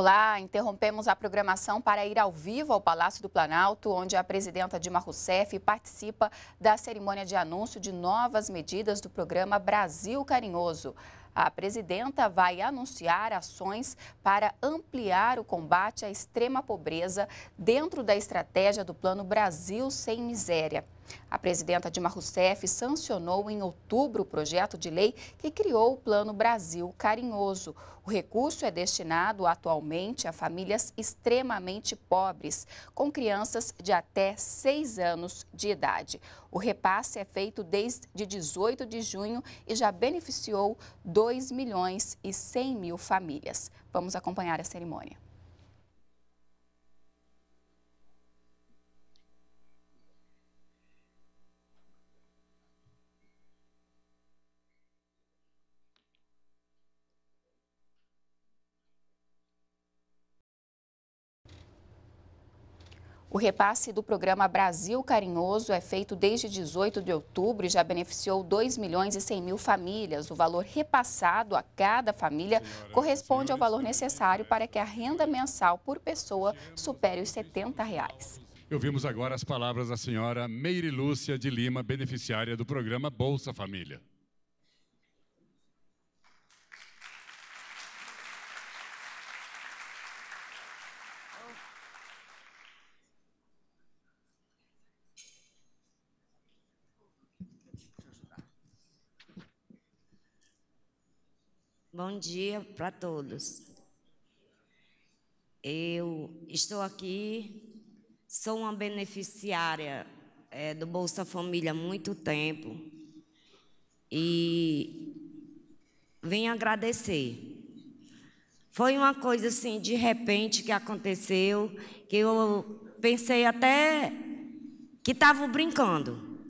Olá, interrompemos a programação para ir ao vivo ao Palácio do Planalto, onde a presidenta Dilma Rousseff participa da cerimônia de anúncio de novas medidas do programa Brasil Carinhoso. A presidenta vai anunciar ações para ampliar o combate à extrema pobreza dentro da estratégia do Plano Brasil Sem Miséria. A presidenta Dilma Rousseff sancionou em outubro o projeto de lei que criou o Plano Brasil Carinhoso. O recurso é destinado atualmente a famílias extremamente pobres, com crianças de até 6 anos de idade. O repasse é feito desde 18 de junho e já beneficiou 2 milhões e 100 mil famílias. Vamos acompanhar a cerimônia. O repasse do programa Brasil Carinhoso é feito desde 18 de outubro e já beneficiou 2 milhões e 100 mil famílias. O valor repassado a cada família corresponde ao valor necessário para que a renda mensal por pessoa supere os R$ 70. Reais. Ouvimos agora as palavras da senhora Meire Lúcia de Lima, beneficiária do programa Bolsa Família. Bom dia para todos. Eu estou aqui, sou uma beneficiária é, do Bolsa Família há muito tempo e vim agradecer. Foi uma coisa assim, de repente, que aconteceu, que eu pensei até que estava brincando.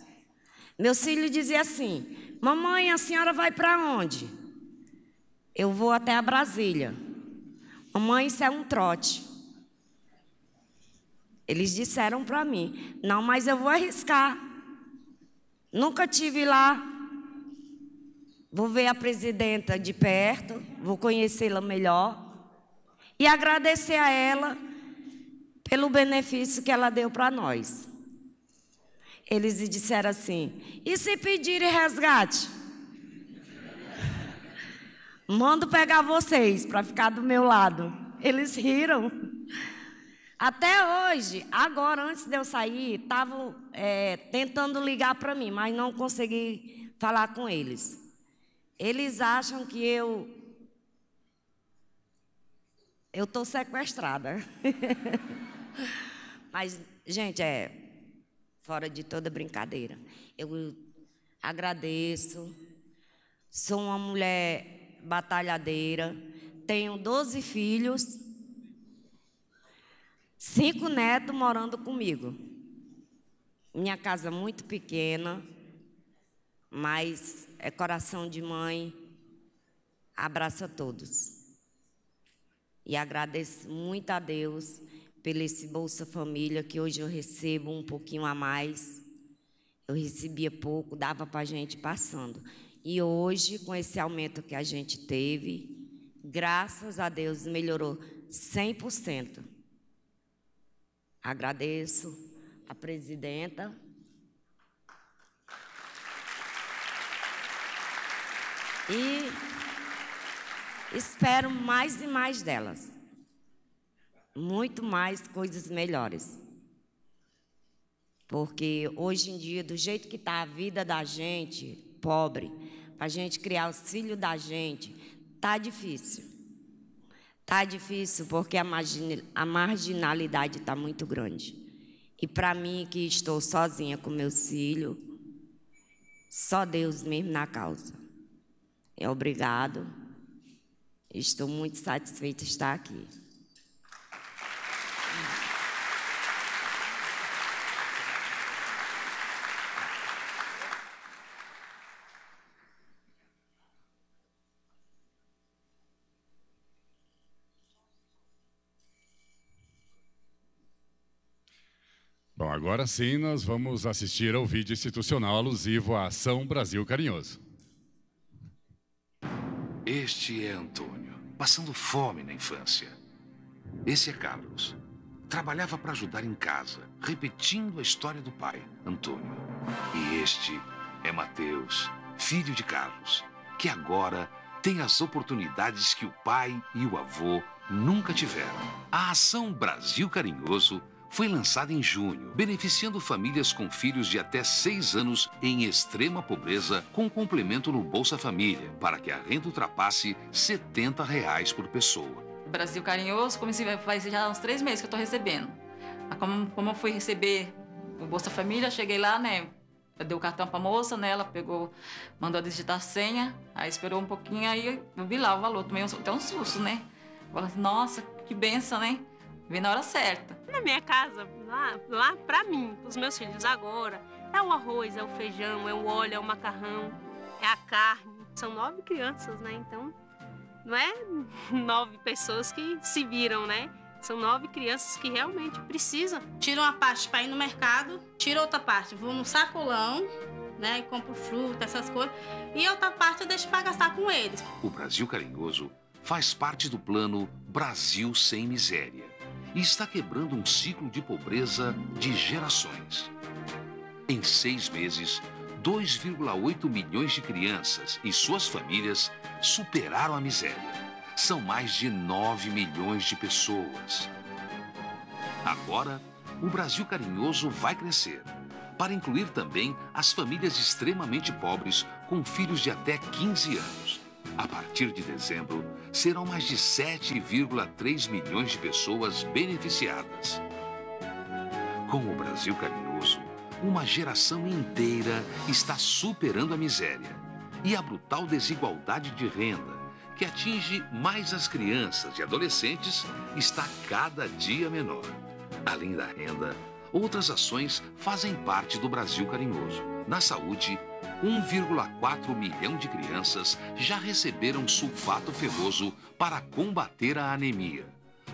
Meu filho dizia assim: Mamãe, a senhora vai para onde? Eu vou até a Brasília. Mamãe, isso é um trote. Eles disseram para mim: Não, mas eu vou arriscar. Nunca tive lá. Vou ver a presidenta de perto, vou conhecê-la melhor e agradecer a ela pelo benefício que ela deu para nós. Eles disseram assim: e se pedirem resgate? Mando pegar vocês para ficar do meu lado. Eles riram. Até hoje, agora, antes de eu sair, estavam é, tentando ligar para mim, mas não consegui falar com eles. Eles acham que eu. Eu estou sequestrada. mas, gente, é. Fora de toda brincadeira. Eu agradeço. Sou uma mulher batalhadeira, tenho 12 filhos, cinco netos morando comigo. Minha casa é muito pequena, mas é coração de mãe, abraça todos. E agradeço muito a Deus pelo esse Bolsa Família que hoje eu recebo um pouquinho a mais. Eu recebia pouco, dava para a gente passando. E hoje, com esse aumento que a gente teve, graças a Deus melhorou 100%. Agradeço a presidenta. E espero mais e mais delas. Muito mais coisas melhores. Porque hoje em dia, do jeito que está a vida da gente, pobre, para a gente criar os filhos da gente, tá difícil. Tá difícil porque a, margin a marginalidade está muito grande. E para mim, que estou sozinha com meus filhos, só Deus mesmo na causa. É obrigado. Estou muito satisfeita de estar aqui. Agora sim, nós vamos assistir ao vídeo institucional alusivo à Ação Brasil Carinhoso. Este é Antônio, passando fome na infância. Esse é Carlos. Trabalhava para ajudar em casa, repetindo a história do pai, Antônio. E este é Mateus, filho de Carlos, que agora tem as oportunidades que o pai e o avô nunca tiveram. A Ação Brasil Carinhoso foi lançada em junho, beneficiando famílias com filhos de até 6 anos em extrema pobreza com complemento no Bolsa Família, para que a renda ultrapasse R$ 70 reais por pessoa. Brasil Carinhoso, comecei faz já uns três meses que eu estou recebendo. Como, como eu fui receber o Bolsa Família, cheguei lá, né? Eu dei o cartão a moça, né? Ela pegou, mandou digitar a senha, aí esperou um pouquinho, aí eu vi lá o valor, tomei um, até um susto, né? Falei assim, nossa, que benção, né? Vem na hora certa. Na minha casa, lá, lá pra mim, pros meus filhos agora, é o arroz, é o feijão, é o óleo, é o macarrão, é a carne. São nove crianças, né? Então, não é nove pessoas que se viram, né? São nove crianças que realmente precisam. Tira uma parte para ir no mercado, tira outra parte, vou no sacolão, né? E compro fruta, essas coisas. E outra parte eu deixo para gastar com eles. O Brasil Carinhoso faz parte do plano Brasil Sem Miséria e está quebrando um ciclo de pobreza de gerações. Em seis meses, 2,8 milhões de crianças e suas famílias superaram a miséria. São mais de 9 milhões de pessoas. Agora, o Brasil Carinhoso vai crescer para incluir também as famílias extremamente pobres com filhos de até 15 anos. A partir de dezembro, serão mais de 7,3 milhões de pessoas beneficiadas. Com o Brasil carinhoso, uma geração inteira está superando a miséria e a brutal desigualdade de renda, que atinge mais as crianças e adolescentes, está cada dia menor. Além da renda, outras ações fazem parte do Brasil carinhoso. Na saúde, 1,4 milhão de crianças já receberam sulfato ferroso para combater a anemia.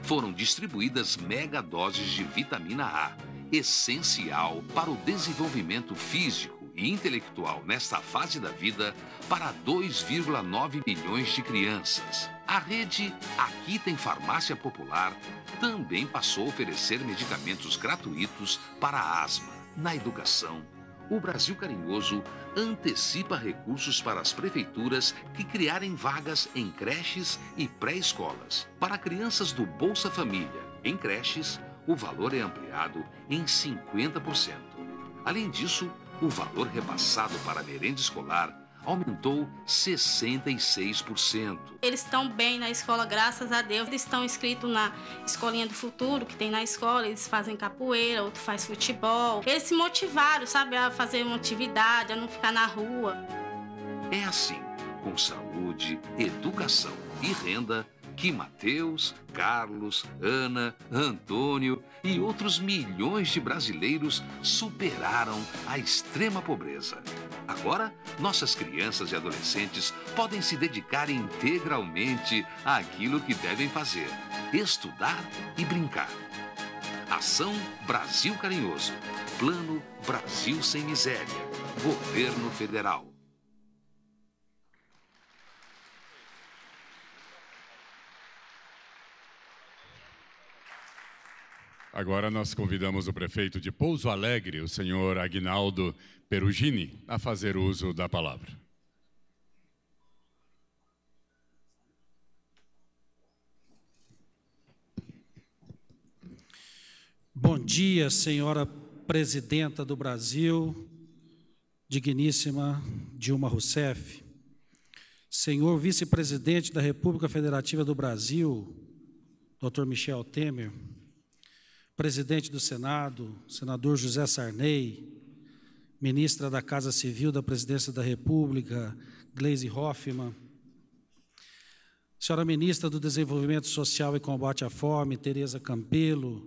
Foram distribuídas mega doses de vitamina A, essencial para o desenvolvimento físico e intelectual nesta fase da vida, para 2,9 milhões de crianças. A rede Aqui Tem Farmácia Popular também passou a oferecer medicamentos gratuitos para asma na educação o Brasil Carinhoso antecipa recursos para as prefeituras que criarem vagas em creches e pré-escolas. Para crianças do Bolsa Família em creches, o valor é ampliado em 50%. Além disso, o valor repassado para merenda escolar aumentou 66%. Eles estão bem na escola, graças a Deus. Eles estão inscritos na Escolinha do Futuro, que tem na escola. Eles fazem capoeira, outro faz futebol. Eles se motivaram, sabe, a fazer uma atividade, a não ficar na rua. É assim, com saúde, educação e renda que Mateus, Carlos, Ana, Antônio e outros milhões de brasileiros superaram a extrema pobreza. Agora, nossas crianças e adolescentes podem se dedicar integralmente àquilo que devem fazer: estudar e brincar. Ação Brasil Carinhoso. Plano Brasil Sem Miséria. Governo Federal. Agora nós convidamos o prefeito de Pouso Alegre, o senhor Agnaldo Perugini, a fazer uso da palavra. Bom dia, senhora presidenta do Brasil, digníssima Dilma Rousseff, senhor vice-presidente da República Federativa do Brasil, doutor Michel Temer, presidente do Senado, senador José Sarney, ministra da Casa Civil da Presidência da República, Gleisi Hoffmann, senhora é ministra do Desenvolvimento Social e Combate à Fome, Tereza Campelo,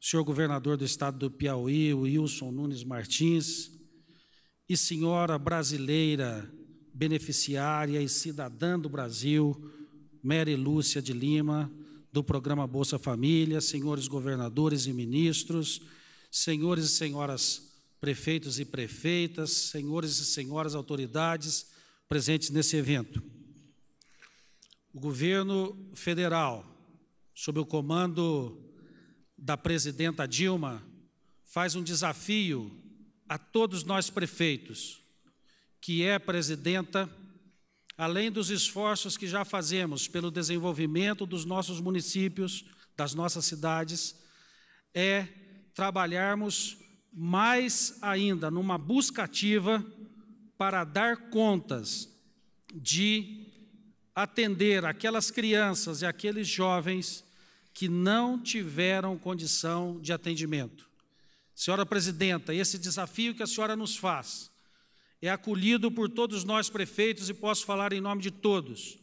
senhor governador do estado do Piauí, Wilson Nunes Martins, e senhora brasileira, beneficiária e cidadã do Brasil, Mary Lúcia de Lima, do programa Bolsa Família, senhores governadores e ministros, senhores e senhoras prefeitos e prefeitas, senhores e senhoras autoridades presentes nesse evento. O governo federal, sob o comando da presidenta Dilma, faz um desafio a todos nós prefeitos, que é, presidenta, além dos esforços que já fazemos pelo desenvolvimento dos nossos municípios, das nossas cidades, é trabalharmos mais ainda numa busca ativa para dar contas de atender aquelas crianças e aqueles jovens que não tiveram condição de atendimento. Senhora presidenta, esse desafio que a senhora nos faz é acolhido por todos nós prefeitos e posso falar em nome de todos,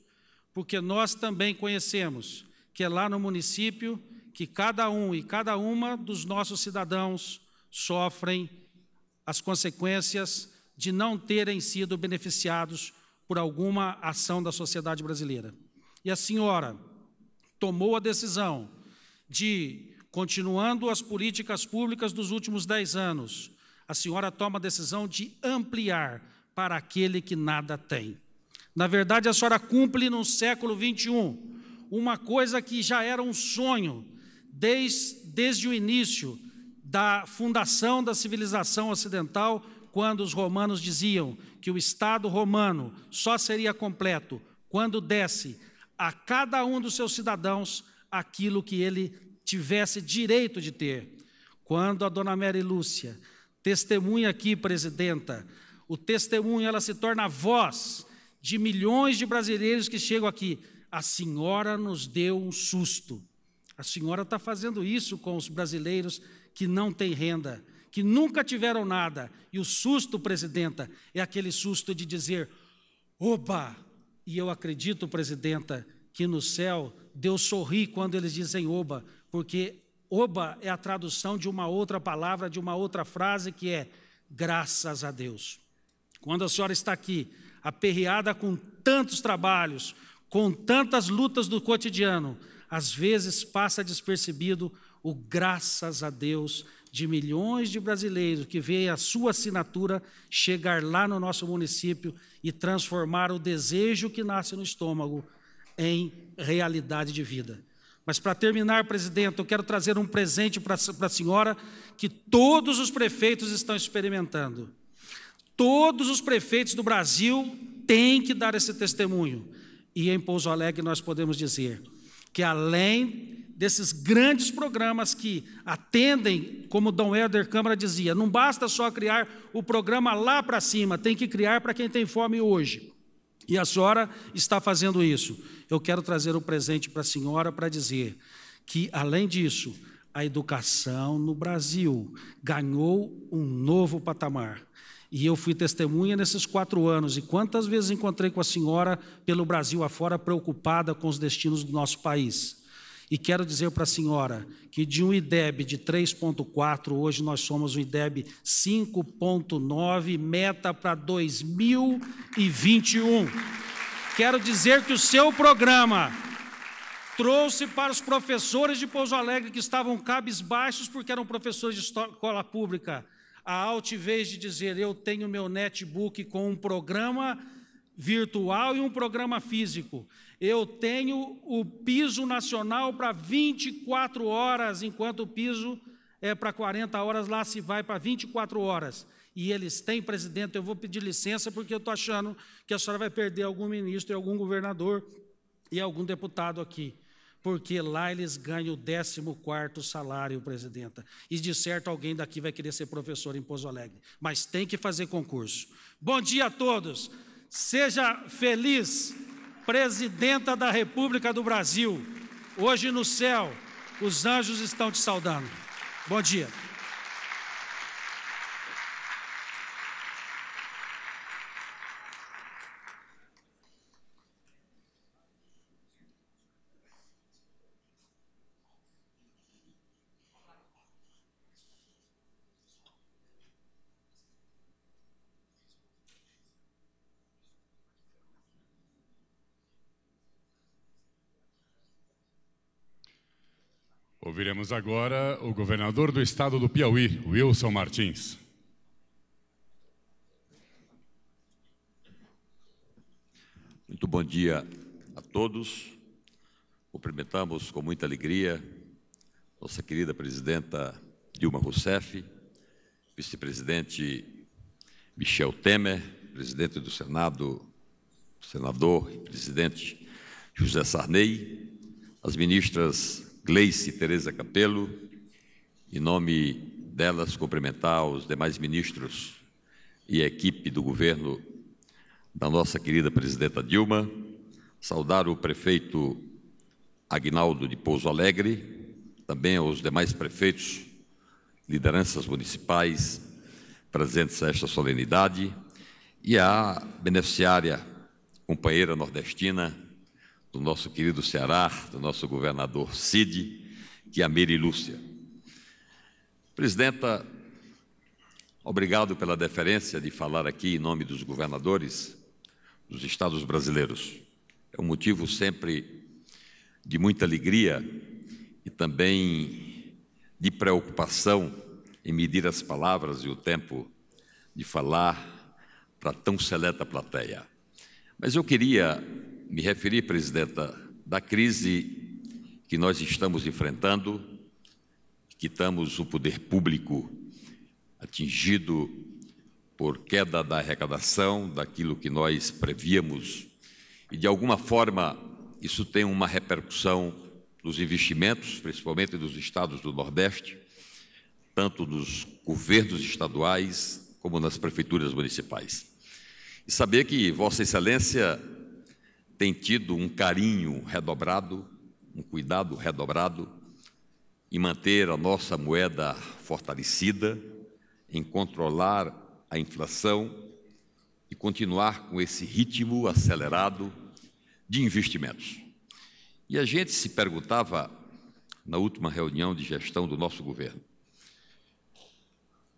porque nós também conhecemos que é lá no município que cada um e cada uma dos nossos cidadãos sofrem as consequências de não terem sido beneficiados por alguma ação da sociedade brasileira. E a senhora tomou a decisão de, continuando as políticas públicas dos últimos dez anos, a senhora toma a decisão de ampliar para aquele que nada tem. Na verdade, a senhora cumpre no século 21 uma coisa que já era um sonho desde, desde o início da fundação da civilização ocidental, quando os romanos diziam que o Estado romano só seria completo quando desse a cada um dos seus cidadãos aquilo que ele tivesse direito de ter. Quando a dona Mary Lúcia Testemunha aqui, presidenta. O testemunho, ela se torna a voz de milhões de brasileiros que chegam aqui. A senhora nos deu um susto. A senhora está fazendo isso com os brasileiros que não têm renda, que nunca tiveram nada. E o susto, presidenta, é aquele susto de dizer: oba! E eu acredito, presidenta, que no céu Deus sorri quando eles dizem oba, porque Oba é a tradução de uma outra palavra, de uma outra frase que é graças a Deus. Quando a senhora está aqui, aperreada com tantos trabalhos, com tantas lutas do cotidiano, às vezes passa despercebido o graças a Deus de milhões de brasileiros que veem a sua assinatura chegar lá no nosso município e transformar o desejo que nasce no estômago em realidade de vida. Mas para terminar, presidente, eu quero trazer um presente para a senhora que todos os prefeitos estão experimentando. Todos os prefeitos do Brasil têm que dar esse testemunho. E em Pouso Alegre nós podemos dizer que além desses grandes programas que atendem, como Dom Helder Câmara dizia, não basta só criar o programa lá para cima, tem que criar para quem tem fome hoje. E a senhora está fazendo isso. Eu quero trazer um presente para a senhora para dizer que, além disso, a educação no Brasil ganhou um novo patamar. E eu fui testemunha nesses quatro anos. E quantas vezes encontrei com a senhora pelo Brasil afora, preocupada com os destinos do nosso país. E quero dizer para a senhora que de um IDEB de 3,4, hoje nós somos um IDEB 5,9, meta para 2021. Quero dizer que o seu programa trouxe para os professores de Pouso Alegre que estavam cabisbaixos porque eram professores de escola pública a altivez de dizer eu tenho meu netbook com um programa virtual e um programa físico. Eu tenho o piso nacional para 24 horas, enquanto o piso é para 40 horas, lá se vai para 24 horas. E eles têm, presidente, eu vou pedir licença porque eu estou achando que a senhora vai perder algum ministro, e algum governador e algum deputado aqui. Porque lá eles ganham o 14 salário, presidenta. E de certo alguém daqui vai querer ser professor em Pouso Alegre. Mas tem que fazer concurso. Bom dia a todos. Seja feliz presidenta da República do Brasil. Hoje no céu, os anjos estão te saudando. Bom dia. Ouviremos agora o governador do estado do Piauí, Wilson Martins. Muito bom dia a todos. Cumprimentamos com muita alegria nossa querida presidenta Dilma Rousseff, vice-presidente Michel Temer, presidente do Senado, senador e presidente José Sarney, as ministras Gleice Tereza Capelo, em nome delas, cumprimentar os demais ministros e a equipe do governo da nossa querida presidenta Dilma, saudar o prefeito Agnaldo de Pouso Alegre, também aos demais prefeitos, lideranças municipais presentes a esta solenidade, e à beneficiária, companheira nordestina, do nosso querido Ceará, do nosso governador Cid, que é a Miri Lúcia. Presidenta, obrigado pela deferência de falar aqui em nome dos governadores dos estados brasileiros. É um motivo sempre de muita alegria e também de preocupação em medir as palavras e o tempo de falar para tão seleta plateia. Mas eu queria me referi, presidenta, da crise que nós estamos enfrentando, quitamos o poder público atingido por queda da arrecadação, daquilo que nós prevíamos, e de alguma forma isso tem uma repercussão nos investimentos, principalmente dos estados do Nordeste, tanto nos governos estaduais como nas prefeituras municipais. E saber que Vossa Excelência tem tido um carinho redobrado, um cuidado redobrado em manter a nossa moeda fortalecida, em controlar a inflação e continuar com esse ritmo acelerado de investimentos. E a gente se perguntava na última reunião de gestão do nosso governo.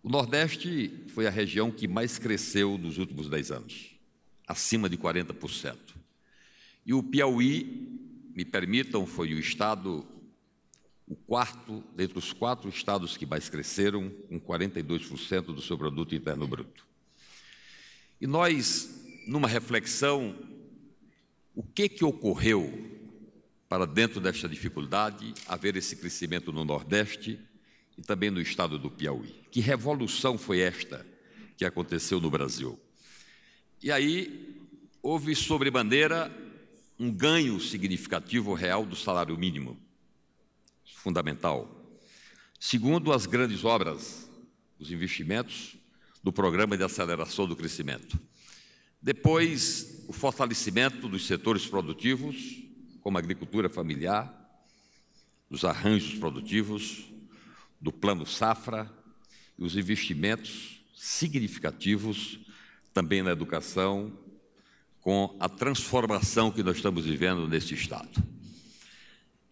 O Nordeste foi a região que mais cresceu nos últimos 10 anos, acima de 40%. E o Piauí, me permitam, foi o estado, o quarto, dentre os quatro estados que mais cresceram, com 42% do seu produto interno bruto. E nós, numa reflexão, o que, que ocorreu para dentro desta dificuldade haver esse crescimento no Nordeste e também no estado do Piauí? Que revolução foi esta que aconteceu no Brasil? E aí houve sobremaneira um ganho significativo real do salário mínimo, fundamental. Segundo, as grandes obras, os investimentos do Programa de Aceleração do Crescimento. Depois, o fortalecimento dos setores produtivos, como a agricultura familiar, dos arranjos produtivos, do plano safra e os investimentos significativos também na educação, com a transformação que nós estamos vivendo neste Estado.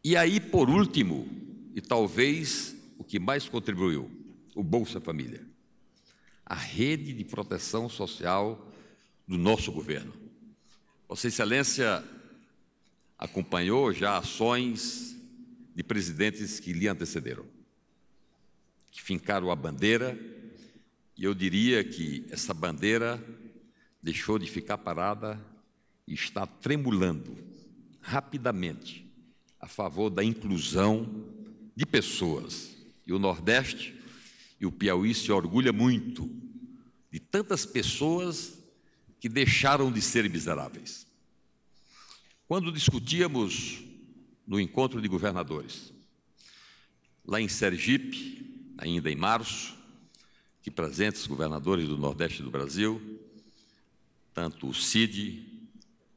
E aí, por último, e talvez o que mais contribuiu, o Bolsa Família, a rede de proteção social do nosso governo. Vossa Excelência acompanhou já ações de presidentes que lhe antecederam, que fincaram a bandeira, e eu diria que essa bandeira deixou de ficar parada e está tremulando rapidamente a favor da inclusão de pessoas. E o Nordeste e o Piauí se orgulha muito de tantas pessoas que deixaram de ser miseráveis. Quando discutíamos no encontro de governadores, lá em Sergipe, ainda em março, que presentes governadores do Nordeste do Brasil, tanto o Cid,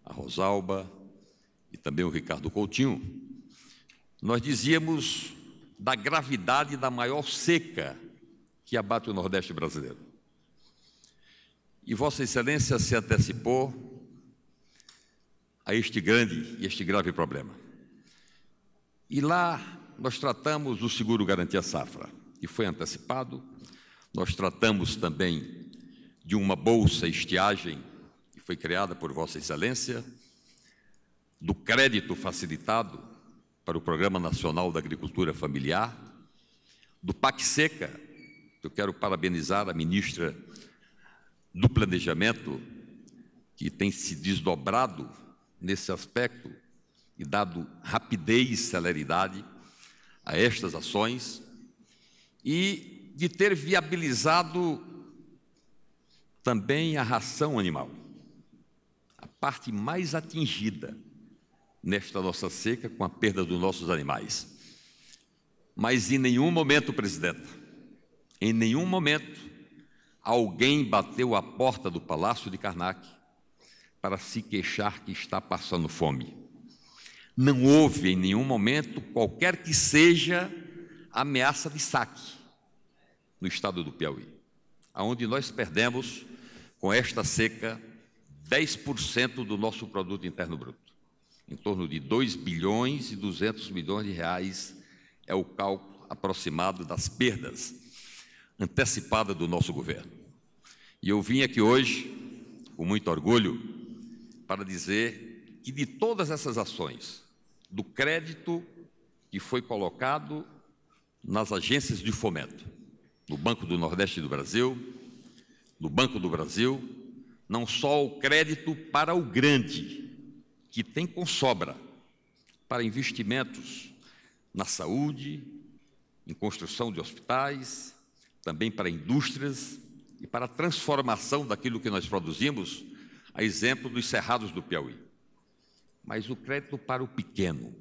a Rosalba e também o Ricardo Coutinho, nós dizíamos da gravidade da maior seca que abate o Nordeste brasileiro. E Vossa Excelência se antecipou a este grande e este grave problema. E lá nós tratamos do seguro garantia safra, e foi antecipado. Nós tratamos também de uma bolsa estiagem que foi criada por Vossa Excelência, do crédito facilitado para o Programa Nacional da Agricultura Familiar, do PAC Seca, eu quero parabenizar a ministra do Planejamento, que tem se desdobrado nesse aspecto e dado rapidez e celeridade a estas ações, e de ter viabilizado também a ração animal parte mais atingida nesta nossa seca com a perda dos nossos animais. Mas em nenhum momento, presidenta, em nenhum momento, alguém bateu à porta do palácio de Karnak para se queixar que está passando fome. Não houve em nenhum momento, qualquer que seja, ameaça de saque no estado do Piauí, aonde nós perdemos com esta seca 10% do nosso produto interno bruto. Em torno de 2 bilhões e 200 milhões de reais é o cálculo aproximado das perdas antecipadas do nosso governo. E eu vim aqui hoje com muito orgulho para dizer que de todas essas ações, do crédito que foi colocado nas agências de fomento, no Banco do Nordeste do Brasil, no Banco do Brasil, não só o crédito para o grande, que tem com sobra, para investimentos na saúde, em construção de hospitais, também para indústrias e para a transformação daquilo que nós produzimos, a exemplo dos cerrados do Piauí. Mas o crédito para o pequeno,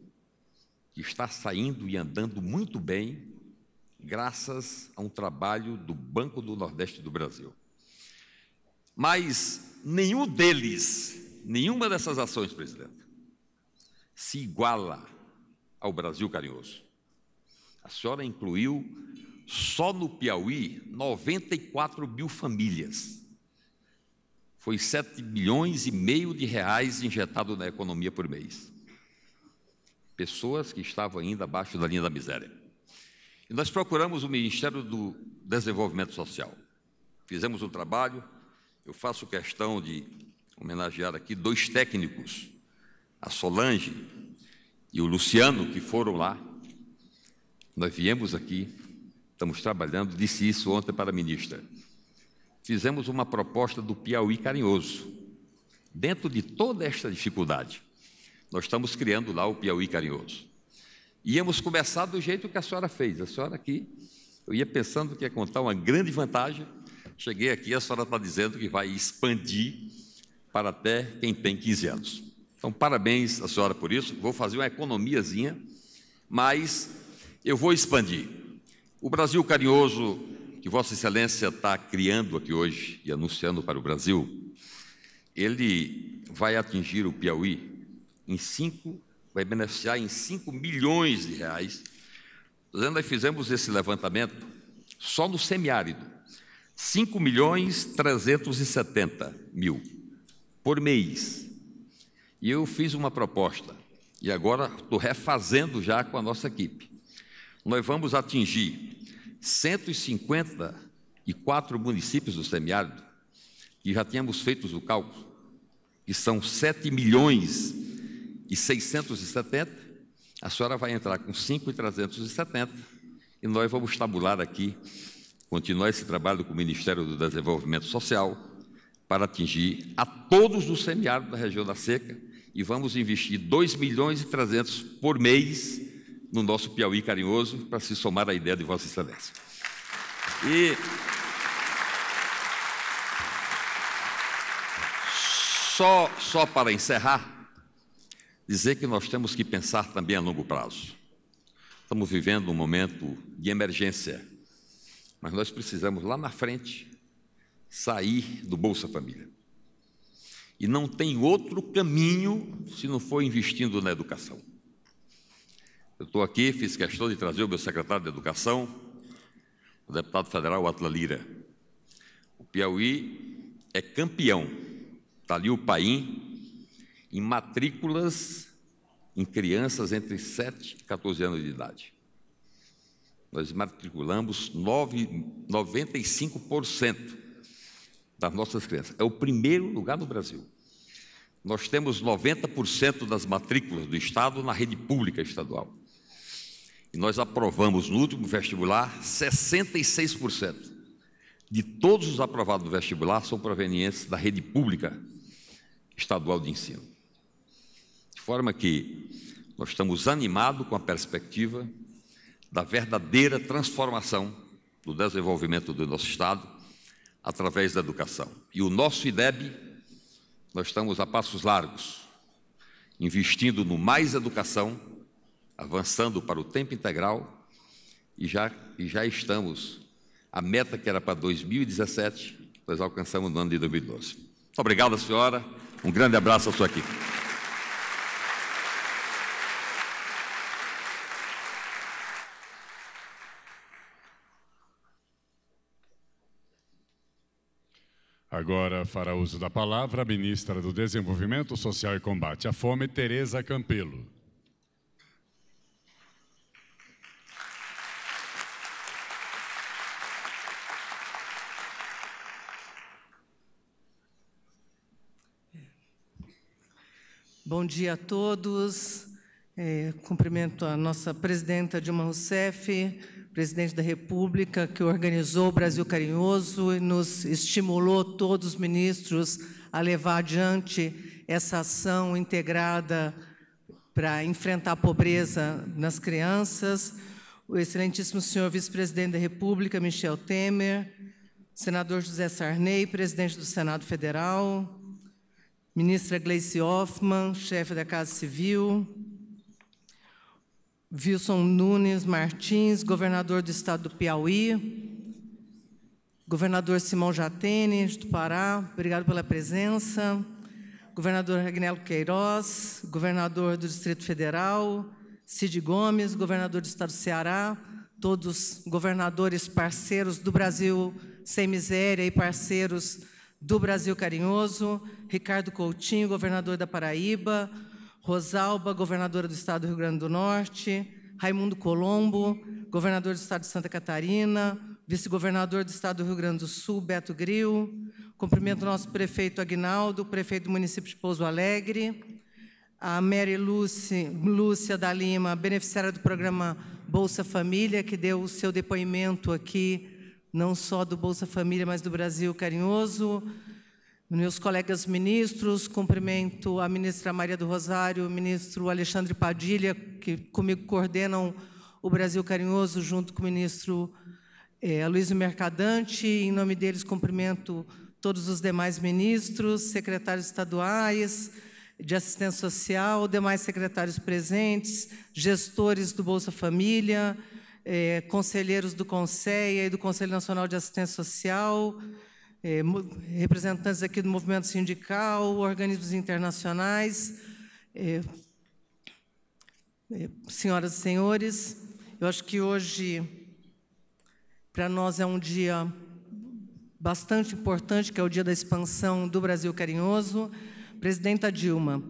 que está saindo e andando muito bem, graças a um trabalho do Banco do Nordeste do Brasil. Mas nenhum deles, nenhuma dessas ações, presidente, se iguala ao Brasil carinhoso. A senhora incluiu só no Piauí 94 mil famílias. Foi 7 milhões e meio de reais injetado na economia por mês. Pessoas que estavam ainda abaixo da linha da miséria. E nós procuramos o Ministério do Desenvolvimento Social. Fizemos um trabalho, eu faço questão de homenagear aqui dois técnicos, a Solange e o Luciano, que foram lá. Nós viemos aqui, estamos trabalhando, disse isso ontem para a ministra. Fizemos uma proposta do Piauí carinhoso. Dentro de toda esta dificuldade, nós estamos criando lá o Piauí carinhoso. Íamos começar do jeito que a senhora fez. A senhora aqui, eu ia pensando que ia contar uma grande vantagem, Cheguei aqui, a senhora está dizendo que vai expandir para até quem tem 15 anos. Então, parabéns à senhora por isso. Vou fazer uma economiazinha, mas eu vou expandir. O Brasil carinhoso que Vossa Excelência está criando aqui hoje e anunciando para o Brasil, ele vai atingir o Piauí em 5, vai beneficiar em 5 milhões de reais. Nós fizemos esse levantamento só no semiárido 5 milhões 370 mil por mês. E eu fiz uma proposta, e agora estou refazendo já com a nossa equipe. Nós vamos atingir 154 municípios do semiárido, e já tínhamos feito o cálculo, que são 7 milhões e 670, a senhora vai entrar com 5,370 e nós vamos tabular aqui continuar esse trabalho com o Ministério do Desenvolvimento Social para atingir a todos do semiárido da região da seca e vamos investir 2 milhões e 300 por mês no nosso Piauí carinhoso para se somar à ideia de Vossa Excelência. E só, só para encerrar, dizer que nós temos que pensar também a longo prazo. Estamos vivendo um momento de emergência mas nós precisamos, lá na frente, sair do Bolsa Família. E não tem outro caminho se não for investindo na educação. Eu estou aqui, fiz questão de trazer o meu secretário de Educação, o deputado federal Atla Lira. O Piauí é campeão, está ali o Paim, em matrículas em crianças entre 7 e 14 anos de idade nós matriculamos 9, 95% das nossas crianças. É o primeiro lugar no Brasil. Nós temos 90% das matrículas do Estado na rede pública estadual. E nós aprovamos no último vestibular 66%. De todos os aprovados no vestibular são provenientes da rede pública estadual de ensino. De forma que nós estamos animados com a perspectiva da verdadeira transformação do desenvolvimento do nosso Estado através da educação. E o nosso IDEB, nós estamos a passos largos, investindo no mais educação, avançando para o tempo integral e já, e já estamos. A meta que era para 2017, nós alcançamos no ano de 2012. Muito obrigado, senhora. Um grande abraço a sua equipe. Agora fará uso da palavra a ministra do Desenvolvimento Social e Combate à Fome, Tereza Campelo. Bom dia a todos. É, cumprimento a nossa presidenta Dilma Rousseff, presidente da República, que organizou o Brasil Carinhoso e nos estimulou, todos os ministros, a levar adiante essa ação integrada para enfrentar a pobreza nas crianças, o excelentíssimo senhor vice-presidente da República, Michel Temer, senador José Sarney, presidente do Senado Federal, ministra Gleice Hoffmann, chefe da Casa Civil, Wilson Nunes Martins, governador do estado do Piauí, governador Simão Jatene, do Pará, obrigado pela presença, governador Agnelo Queiroz, governador do Distrito Federal, Cid Gomes, governador do estado do Ceará, todos governadores parceiros do Brasil Sem Miséria e parceiros do Brasil Carinhoso, Ricardo Coutinho, governador da Paraíba, Rosalba, governadora do estado do Rio Grande do Norte, Raimundo Colombo, governador do estado de Santa Catarina, vice-governador do estado do Rio Grande do Sul, Beto Gril. Cumprimento o nosso prefeito Agnaldo, prefeito do município de Pouso Alegre, a Mary Lúcia da Lima, beneficiária do programa Bolsa Família, que deu o seu depoimento aqui, não só do Bolsa Família, mas do Brasil Carinhoso. Meus colegas ministros, cumprimento a ministra Maria do Rosário, o ministro Alexandre Padilha, que comigo coordenam o Brasil Carinhoso, junto com o ministro é, eh, Luiz Mercadante. Em nome deles, cumprimento todos os demais ministros, secretários estaduais, de assistência social, demais secretários presentes, gestores do Bolsa Família, eh, conselheiros do conselho e do Conselho Nacional de Assistência Social, é, representantes aqui do movimento sindical, organismos internacionais, é, é senhoras e senhores, eu acho que hoje para nós é um dia bastante importante, que é o dia da expansão do Brasil Carinhoso. Presidenta Dilma,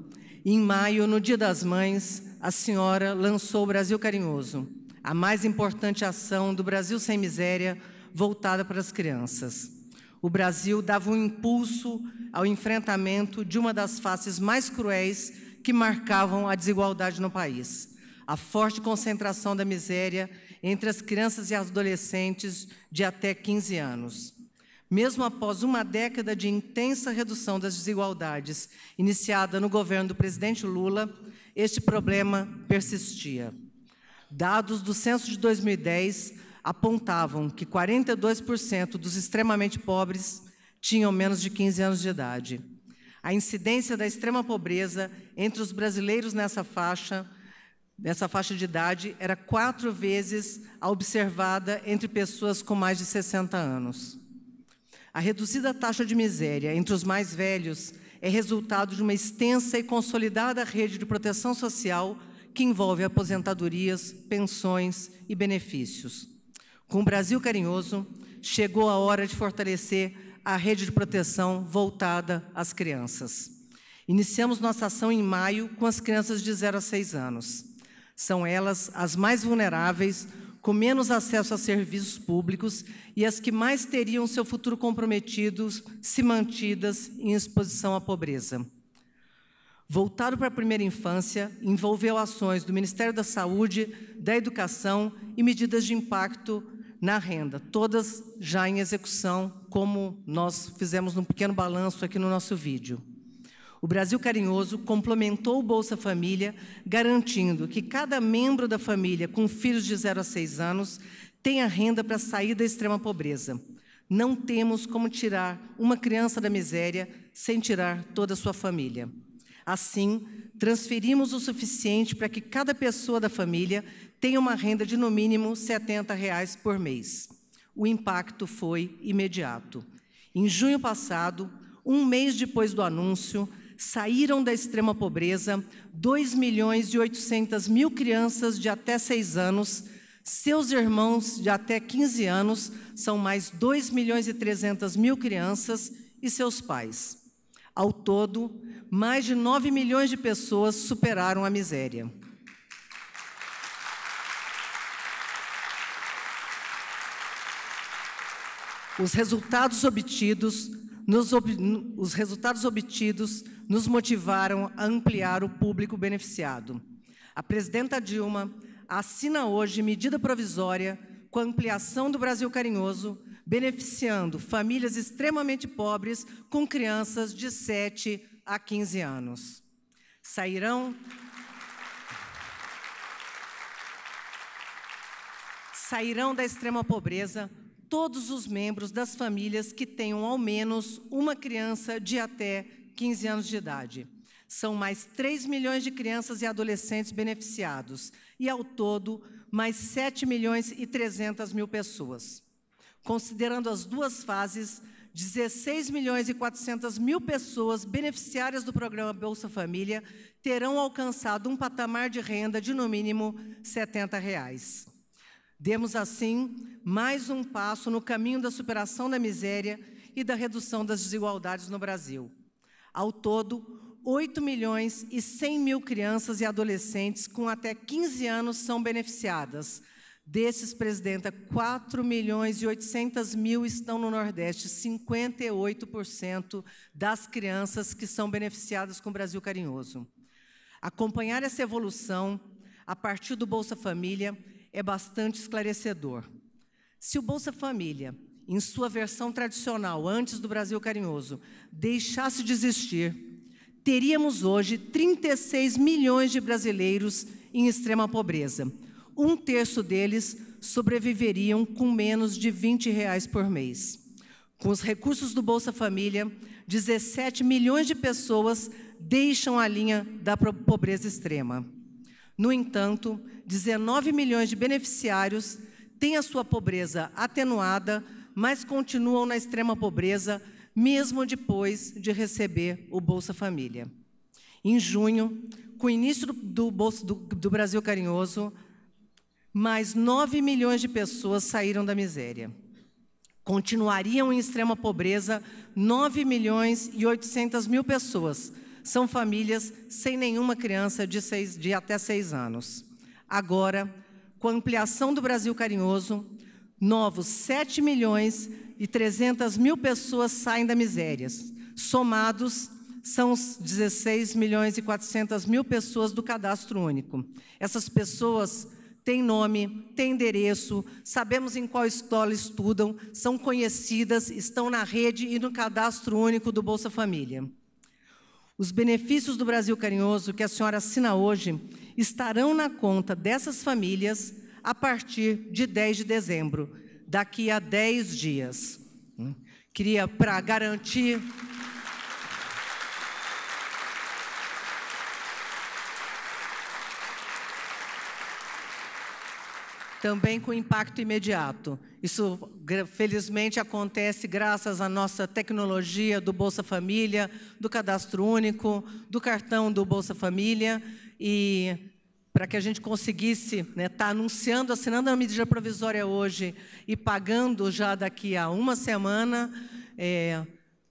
em maio, no Dia das Mães, a senhora lançou o Brasil Carinhoso, a mais importante ação do Brasil sem miséria voltada para as crianças o Brasil dava um impulso ao enfrentamento de uma das faces mais cruéis que marcavam a desigualdade no país: a forte concentração da miséria entre as crianças e adolescentes de até 15 anos. Mesmo após uma década de intensa redução das desigualdades iniciada no governo do presidente Lula, este problema persistia. Dados do censo de 2010 apontavam que 42% dos extremamente pobres tinham menos de 15 anos de idade. A incidência da extrema pobreza entre os brasileiros nessa faixa, nessa faixa de idade era quatro vezes a observada entre pessoas com mais de 60 anos. A reduzida taxa de miséria entre os mais velhos é resultado de uma extensa e consolidada rede de proteção social que envolve aposentadorias, pensões e benefícios. Com o Brasil carinhoso, chegou a hora de fortalecer a rede de proteção voltada às crianças. Iniciamos nossa ação em maio com as crianças de 0 a 6 anos. São elas as mais vulneráveis, com menos acesso a serviços públicos e as que mais teriam seu futuro comprometidos se mantidas em exposição à pobreza. Voltado para a primeira infância, envolveu ações do Ministério da Saúde, da Educação e medidas de impacto na renda, todas já em execução, como nós fizemos num pequeno balanço aqui no nosso vídeo. O Brasil Carinhoso complementou o Bolsa Família, garantindo que cada membro da família com filhos de 0 a 6 anos tenha renda para sair da extrema pobreza. Não temos como tirar uma criança da miséria sem tirar toda a sua família. Assim, transferimos o suficiente para que cada pessoa da família tem uma renda de no mínimo R$ 70 reais por mês. O impacto foi imediato. Em junho passado, um mês depois do anúncio, saíram da extrema pobreza 2 milhões e 800 mil crianças de até 6 anos, seus irmãos de até 15 anos, são mais 2 milhões e 300 mil crianças e seus pais. Ao todo, mais de 9 milhões de pessoas superaram a miséria. Os resultados obtidos nos, ob... os resultados obtidos nos motivaram a ampliar o público beneficiado. A presidenta Dilma assina hoje medida provisória com a ampliação do Brasil Carinhoso, beneficiando famílias extremamente pobres com crianças de 7 a 15 anos. Sairão sairão da extrema pobreza todos os membros das famílias que tenham ao menos uma criança de até 15 anos de idade. São mais 3 milhões de crianças e adolescentes beneficiados, e ao todo, mais 7 milhões e 300 mil pessoas. Considerando as duas fases, 16 milhões e 400 mil pessoas beneficiárias do programa Bolsa Família terão alcançado um patamar de renda de no mínimo R$ 70. Reais. Demos assim mais um passo no caminho da superação da miséria e da redução das desigualdades no Brasil. Ao todo, 8 milhões e 100 mil crianças e adolescentes com até 15 anos são beneficiadas. Desses, Presidenta, 4 milhões e 800 mil estão no Nordeste, 58% das crianças que são beneficiadas com o Brasil Carinhoso. Acompanhar essa evolução a partir do Bolsa Família é bastante esclarecedor. Se o Bolsa Família, em sua versão tradicional, antes do Brasil carinhoso, deixasse de existir, teríamos hoje 36 milhões de brasileiros em extrema pobreza. Um terço deles sobreviveriam com menos de 20 reais por mês. Com os recursos do Bolsa Família, 17 milhões de pessoas deixam a linha da pobreza extrema. No entanto, 19 milhões de beneficiários têm a sua pobreza atenuada, mas continuam na extrema pobreza, mesmo depois de receber o Bolsa Família. Em junho, com o início do, Bolsa, do, do Brasil Carinhoso, mais 9 milhões de pessoas saíram da miséria. Continuariam em extrema pobreza 9 milhões e 800 mil pessoas, são famílias sem nenhuma criança de, seis, de até seis anos. Agora, com a ampliação do Brasil Carinhoso, novos 7 milhões e 300 mil pessoas saem da miséria. Somados, são os 16 milhões e 400 mil pessoas do cadastro único. Essas pessoas têm nome, têm endereço, sabemos em qual escola estudam, são conhecidas, estão na rede e no cadastro único do Bolsa Família. Os benefícios do Brasil Carinhoso que a senhora assina hoje estarão na conta dessas famílias a partir de 10 de dezembro, daqui a 10 dias. Hum? Queria, para garantir também com impacto imediato. Isso, felizmente, acontece graças à nossa tecnologia do Bolsa Família, do cadastro único, do cartão do Bolsa Família. E para que a gente conseguisse estar né, tá anunciando, assinando a medida provisória hoje e pagando já daqui a uma semana. É,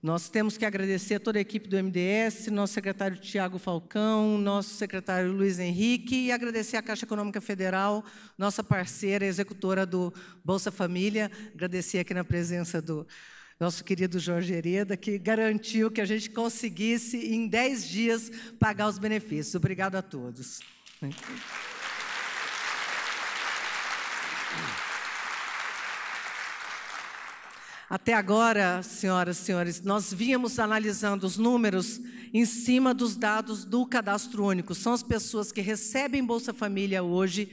nós temos que agradecer a toda a equipe do MDS, nosso secretário Tiago Falcão, nosso secretário Luiz Henrique e agradecer à Caixa Econômica Federal, nossa parceira executora do Bolsa Família. Agradecer aqui na presença do nosso querido Jorge Hereda, que garantiu que a gente conseguisse, em 10 dias, pagar os benefícios. Obrigado a todos. Até agora, senhoras e senhores, nós víamos analisando os números em cima dos dados do cadastro único. São as pessoas que recebem Bolsa Família hoje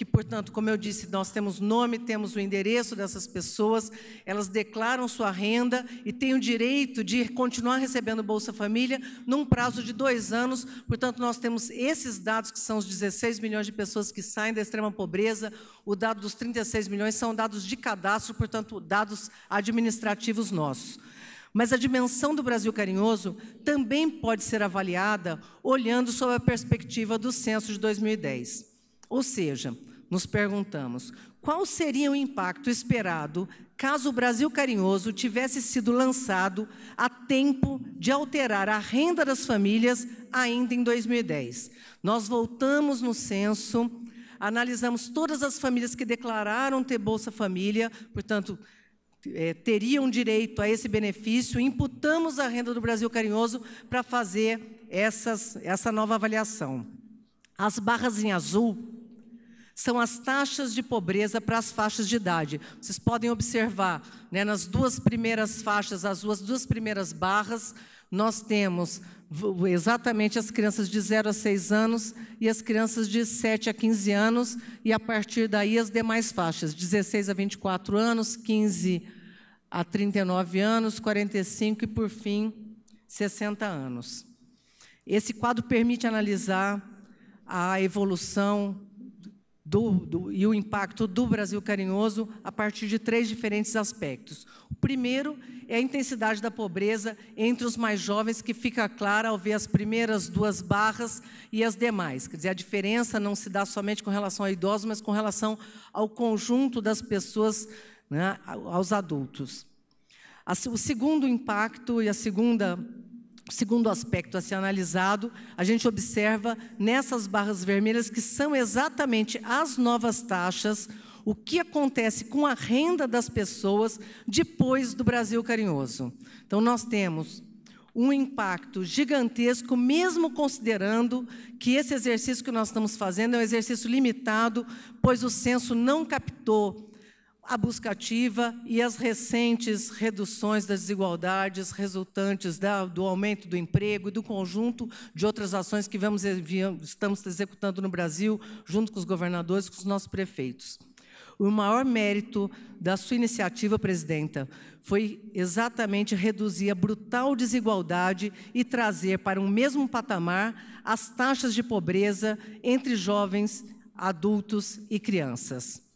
que, portanto, como eu disse, nós temos nome, temos o endereço dessas pessoas, elas declaram sua renda e têm o direito de continuar recebendo Bolsa Família num prazo de dois anos. Portanto, nós temos esses dados, que são os 16 milhões de pessoas que saem da extrema pobreza, o dado dos 36 milhões são dados de cadastro, portanto, dados administrativos nossos. Mas a dimensão do Brasil carinhoso também pode ser avaliada olhando sob a perspectiva do censo de 2010. Ou seja, nos perguntamos qual seria o impacto esperado caso o Brasil Carinhoso tivesse sido lançado a tempo de alterar a renda das famílias ainda em 2010. Nós voltamos no censo, analisamos todas as famílias que declararam ter Bolsa Família, portanto, é, teriam direito a esse benefício, imputamos a renda do Brasil Carinhoso para fazer essas, essa nova avaliação. As barras em azul são as taxas de pobreza para as faixas de idade. Vocês podem observar, né, nas duas primeiras faixas, as duas, duas primeiras barras, nós temos exatamente as crianças de 0 a 6 anos e as crianças de 7 a 15 anos, e a partir daí as demais faixas, 16 a 24 anos, 15 a 39 anos, 45 e, por fim, 60 anos. Esse quadro permite analisar a evolução do, do, e o impacto do Brasil carinhoso a partir de três diferentes aspectos. O primeiro é a intensidade da pobreza entre os mais jovens, que fica clara ao ver as primeiras duas barras e as demais. Quer dizer, a diferença não se dá somente com relação a idosos, mas com relação ao conjunto das pessoas, né, aos adultos. O segundo impacto e a segunda segundo aspecto a ser analisado, a gente observa nessas barras vermelhas que são exatamente as novas taxas, o que acontece com a renda das pessoas depois do Brasil carinhoso. Então, nós temos um impacto gigantesco, mesmo considerando que esse exercício que nós estamos fazendo é um exercício limitado, pois o censo não captou a busca ativa e as recentes reduções das desigualdades resultantes da, do aumento do emprego e do conjunto de outras ações que vamos, estamos executando no Brasil, junto com os governadores e com os nossos prefeitos. O maior mérito da sua iniciativa, presidenta, foi exatamente reduzir a brutal desigualdade e trazer para o um mesmo patamar as taxas de pobreza entre jovens, adultos e crianças.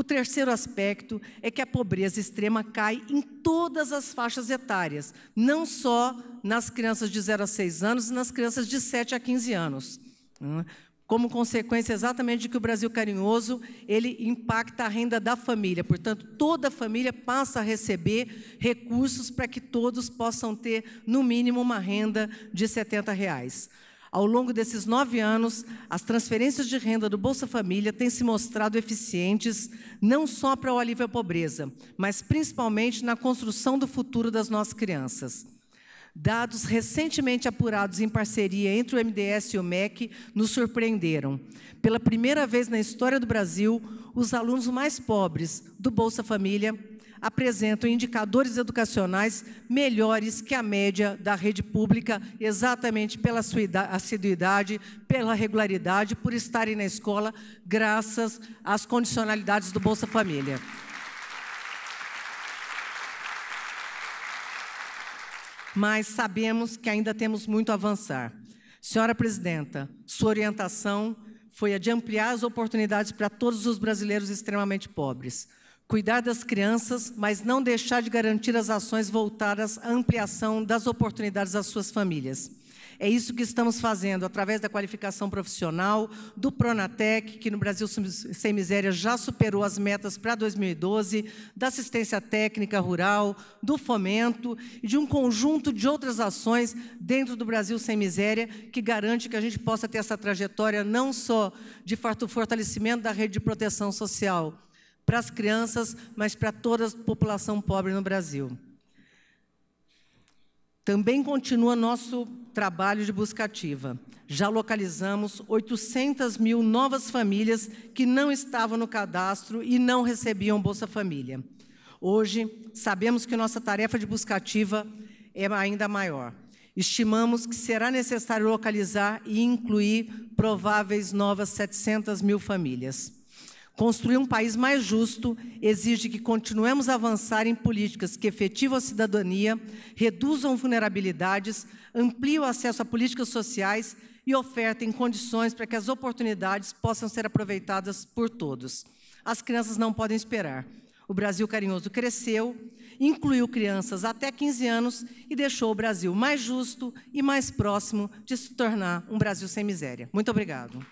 O terceiro aspecto é que a pobreza extrema cai em todas as faixas etárias, não só nas crianças de 0 a 6 anos e nas crianças de 7 a 15 anos. Hum, como consequência exatamente de que o Brasil carinhoso, ele impacta a renda da família. Portanto, toda a família passa a receber recursos para que todos possam ter, no mínimo, uma renda de 70 reais. Ao longo desses nove anos, as transferências de renda do Bolsa Família têm se mostrado eficientes não só para o alívio à pobreza, mas principalmente na construção do futuro das nossas crianças. Dados recentemente apurados em parceria entre o MDS e o MEC nos surpreenderam. Pela primeira vez na história do Brasil, os alunos mais pobres do Bolsa Família apresentam indicadores educacionais melhores que a média da rede pública, exatamente pela sua assiduidade, pela regularidade, por estarem na escola, graças às condicionalidades do Bolsa Família. Mas sabemos que ainda temos muito a avançar. Senhora presidenta, sua orientação foi a de ampliar as oportunidades para todos os brasileiros extremamente pobres cuidar das crianças, mas não deixar de garantir as ações voltadas à ampliação das oportunidades às suas famílias. É isso que estamos fazendo através da qualificação profissional, do Pronatec, que no Brasil Sem Miséria já superou as metas para 2012, da assistência técnica rural, do fomento e de um conjunto de outras ações dentro do Brasil Sem Miséria que garante que a gente possa ter essa trajetória não só de fortalecimento da rede de proteção social, para as crianças, mas para toda a população pobre no Brasil. Também continua nosso trabalho de busca ativa. Já localizamos 800 mil novas famílias que não estavam no cadastro e não recebiam Bolsa Família. Hoje, sabemos que nossa tarefa de busca ativa é ainda maior. Estimamos que será necessário localizar e incluir prováveis novas 700 mil famílias. Construir um país mais justo exige que continuemos a avançar em políticas que efetivam a cidadania, reduzam vulnerabilidades, ampliem o acesso a políticas sociais e ofertem condições para que as oportunidades possam ser aproveitadas por todos. As crianças não podem esperar. O Brasil Carinhoso cresceu, incluiu crianças até 15 anos e deixou o Brasil mais justo e mais próximo de se tornar um Brasil sem miséria. Muito obrigado.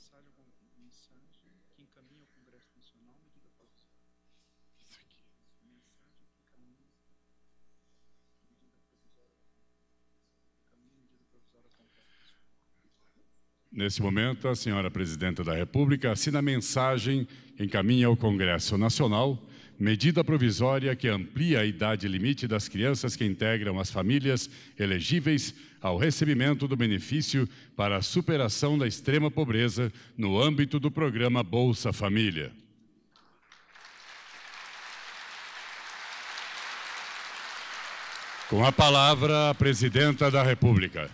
mensagem, mensagem que encaminha ao Congresso Nacional, é. Isso aqui. Mensagem que encaminha Nesse momento, a senhora Presidenta da República assina a mensagem que encaminha ao Congresso Nacional medida provisória que amplia a idade limite das crianças que integram as famílias elegíveis ao recebimento do benefício para a superação da extrema pobreza no âmbito do programa Bolsa Família. Com a palavra, a Presidenta da República.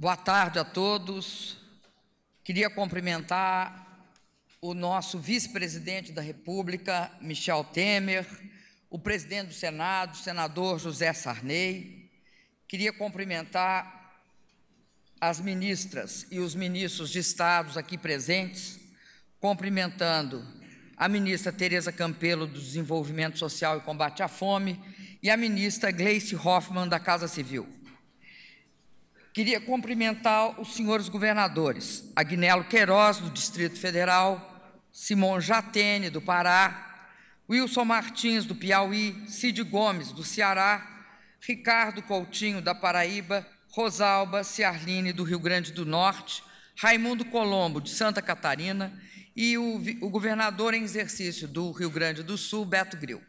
Boa tarde a todos. Queria cumprimentar o nosso vice-presidente da República, Michel Temer, o presidente do Senado, senador José Sarney. Queria cumprimentar as ministras e os ministros de Estados aqui presentes, cumprimentando a ministra Tereza Campelo do Desenvolvimento Social e Combate à Fome e a ministra Gleice Hoffmann da Casa Civil. Queria cumprimentar os senhores governadores, Agnello Queiroz, do Distrito Federal, Simon Jatene, do Pará, Wilson Martins, do Piauí, Cid Gomes, do Ceará, Ricardo Coutinho, da Paraíba, Rosalba Ciarline, do Rio Grande do Norte, Raimundo Colombo, de Santa Catarina, e o, o governador em exercício do Rio Grande do Sul, Beto Gril.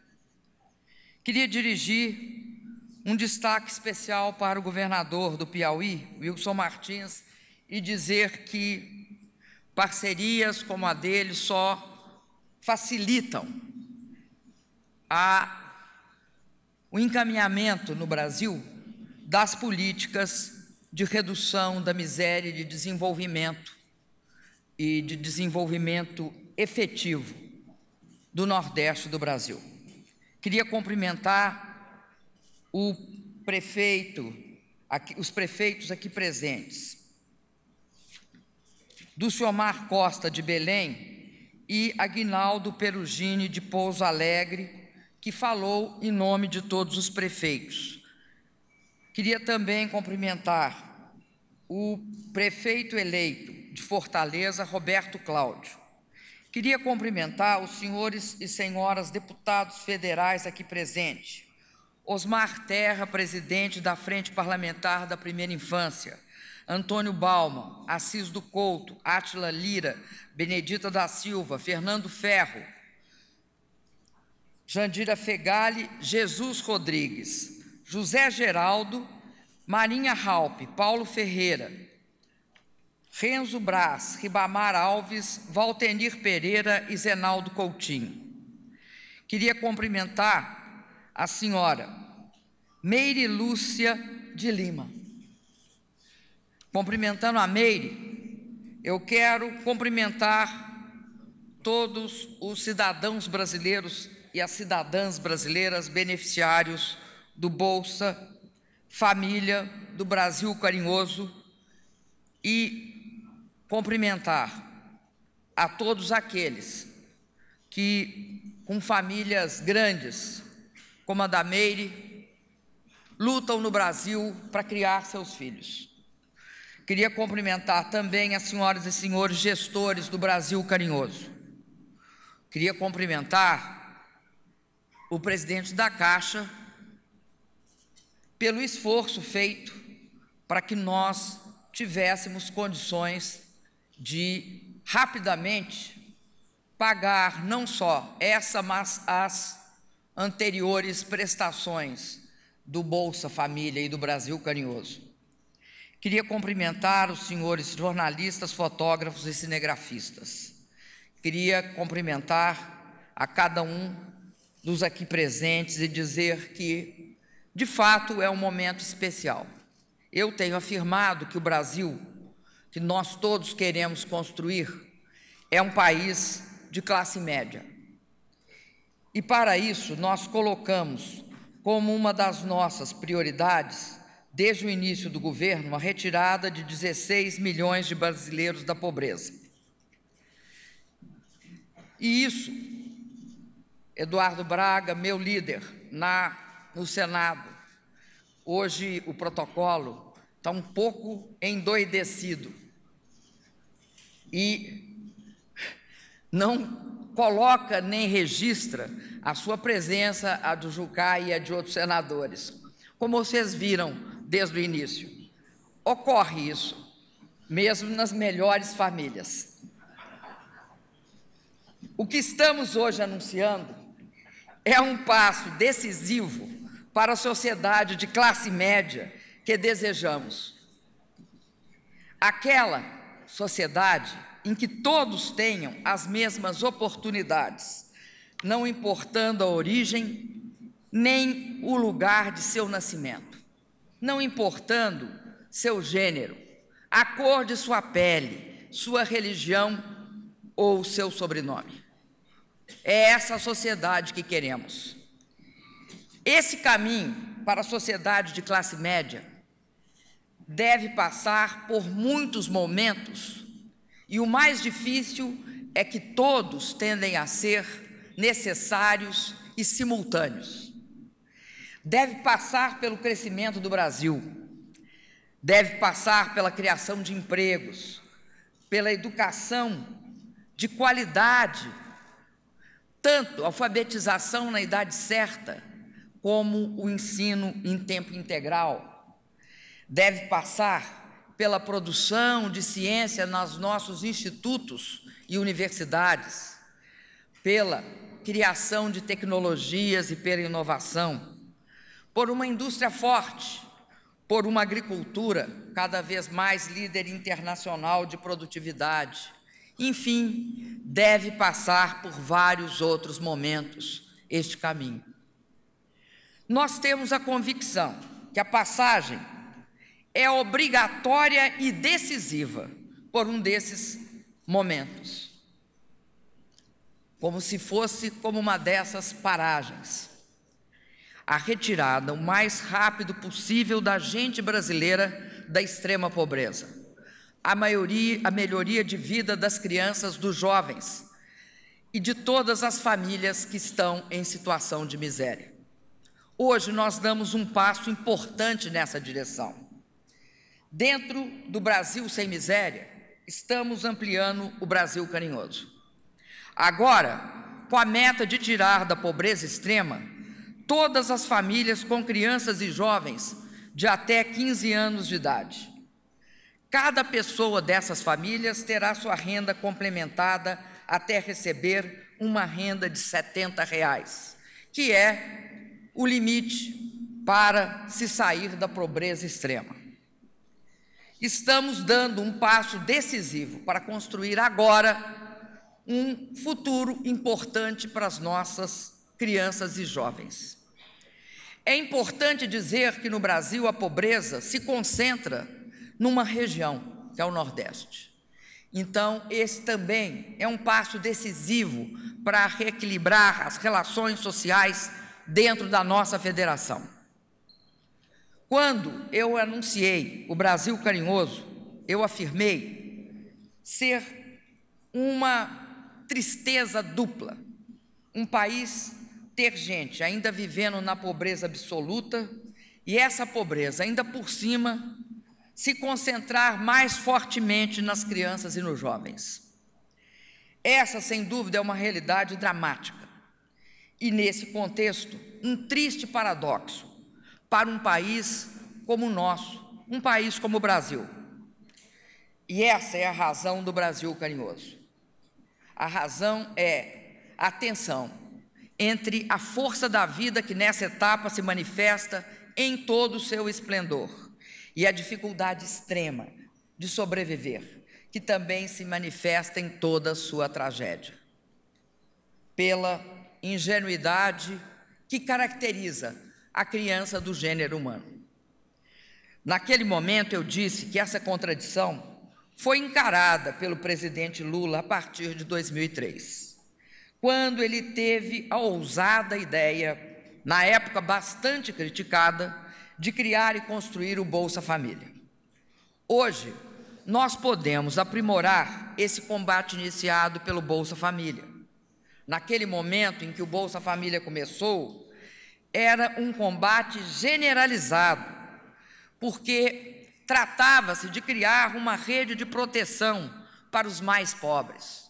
Queria dirigir um destaque especial para o governador do Piauí, Wilson Martins, e dizer que parcerias como a dele só facilitam a, o encaminhamento no Brasil das políticas de redução da miséria e de desenvolvimento e de desenvolvimento efetivo do Nordeste do Brasil. Queria cumprimentar o prefeito, aqui, os prefeitos aqui presentes, Duciomar Costa de Belém e Aguinaldo Perugini de Pouso Alegre, que falou em nome de todos os prefeitos. Queria também cumprimentar o prefeito eleito de Fortaleza, Roberto Cláudio. Queria cumprimentar os senhores e senhoras deputados federais aqui presentes, Osmar Terra, presidente da Frente Parlamentar da Primeira Infância, Antônio Bauman, Assis do Couto, Átila Lira, Benedita da Silva, Fernando Ferro, Jandira Fegali, Jesus Rodrigues, José Geraldo, Marinha Halpe, Paulo Ferreira, Renzo Braz, Ribamar Alves, Valtenir Pereira e Zenaldo Coutinho. Queria cumprimentar a senhora Meire Lúcia de Lima. Cumprimentando a Meire, eu quero cumprimentar todos os cidadãos brasileiros e as cidadãs brasileiras beneficiários do Bolsa Família do Brasil Carinhoso e cumprimentar a todos aqueles que, com famílias grandes, como a da Meire, lutam no Brasil para criar seus filhos. Queria cumprimentar também as senhoras e senhores gestores do Brasil Carinhoso. Queria cumprimentar o presidente da Caixa pelo esforço feito para que nós tivéssemos condições de rapidamente pagar não só essa, mas as anteriores prestações do Bolsa Família e do Brasil Carinhoso. Queria cumprimentar os senhores jornalistas, fotógrafos e cinegrafistas. Queria cumprimentar a cada um dos aqui presentes e dizer que, de fato, é um momento especial. Eu tenho afirmado que o Brasil, que nós todos queremos construir, é um país de classe média. E para isso, nós colocamos como uma das nossas prioridades, desde o início do governo, a retirada de 16 milhões de brasileiros da pobreza. E isso, Eduardo Braga, meu líder na, no Senado, hoje o protocolo está um pouco endoidecido. E não coloca nem registra a sua presença, a do Jucá e a de outros senadores. Como vocês viram desde o início, ocorre isso, mesmo nas melhores famílias. O que estamos hoje anunciando é um passo decisivo para a sociedade de classe média que desejamos. Aquela sociedade em que todos tenham as mesmas oportunidades, não importando a origem nem o lugar de seu nascimento, não importando seu gênero, a cor de sua pele, sua religião ou seu sobrenome. É essa a sociedade que queremos. Esse caminho para a sociedade de classe média deve passar por muitos momentos e o mais difícil é que todos tendem a ser necessários e simultâneos. Deve passar pelo crescimento do Brasil, deve passar pela criação de empregos, pela educação de qualidade, tanto alfabetização na idade certa, como o ensino em tempo integral. Deve passar pela produção de ciência nos nossos institutos e universidades, pela criação de tecnologias e pela inovação, por uma indústria forte, por uma agricultura cada vez mais líder internacional de produtividade. Enfim, deve passar por vários outros momentos este caminho. Nós temos a convicção que a passagem é obrigatória e decisiva por um desses momentos. Como se fosse como uma dessas paragens. A retirada o mais rápido possível da gente brasileira da extrema pobreza. A, maioria, a melhoria de vida das crianças, dos jovens e de todas as famílias que estão em situação de miséria. Hoje nós damos um passo importante nessa direção. Dentro do Brasil sem miséria, estamos ampliando o Brasil carinhoso. Agora, com a meta de tirar da pobreza extrema todas as famílias com crianças e jovens de até 15 anos de idade. Cada pessoa dessas famílias terá sua renda complementada até receber uma renda de 70 reais, que é o limite para se sair da pobreza extrema. Estamos dando um passo decisivo para construir agora um futuro importante para as nossas crianças e jovens. É importante dizer que no Brasil a pobreza se concentra numa região, que é o Nordeste. Então, esse também é um passo decisivo para reequilibrar as relações sociais dentro da nossa federação. Quando eu anunciei o Brasil carinhoso, eu afirmei ser uma tristeza dupla. Um país ter gente ainda vivendo na pobreza absoluta e essa pobreza, ainda por cima, se concentrar mais fortemente nas crianças e nos jovens. Essa, sem dúvida, é uma realidade dramática. E, nesse contexto, um triste paradoxo para um país como o nosso, um país como o Brasil. E essa é a razão do Brasil carinhoso. A razão é a tensão entre a força da vida que nessa etapa se manifesta em todo o seu esplendor e a dificuldade extrema de sobreviver, que também se manifesta em toda a sua tragédia. Pela ingenuidade que caracteriza a criança do gênero humano. Naquele momento eu disse que essa contradição foi encarada pelo presidente Lula a partir de 2003, quando ele teve a ousada ideia, na época bastante criticada, de criar e construir o Bolsa Família. Hoje, nós podemos aprimorar esse combate iniciado pelo Bolsa Família. Naquele momento em que o Bolsa Família começou, era um combate generalizado, porque tratava-se de criar uma rede de proteção para os mais pobres,